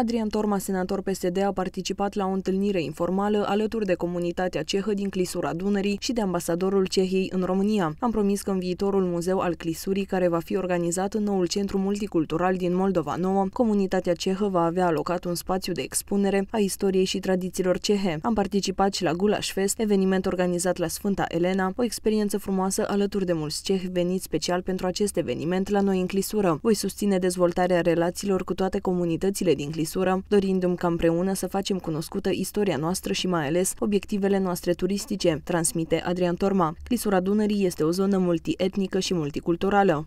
Adrian Torma, senator PSD, a participat la o întâlnire informală alături de comunitatea cehă din Clisura Dunării și de ambasadorul Cehiei în România. Am promis că în viitorul muzeu al Clisurii, care va fi organizat în noul centru multicultural din Moldova Nouă, comunitatea cehă va avea alocat un spațiu de expunere a istoriei și tradițiilor cehe. Am participat și la Gulaș Fest, eveniment organizat la Sfânta Elena, o experiență frumoasă alături de mulți cehi veniți special pentru acest eveniment la noi în Clisură. Voi susține dezvoltarea relațiilor cu toate comunitățile din Clisura Isură, dorindu-mi ca împreună să facem cunoscută istoria noastră și mai ales obiectivele noastre turistice, transmite Adrian Torma. Clisura Dunării este o zonă multietnică și multiculturală.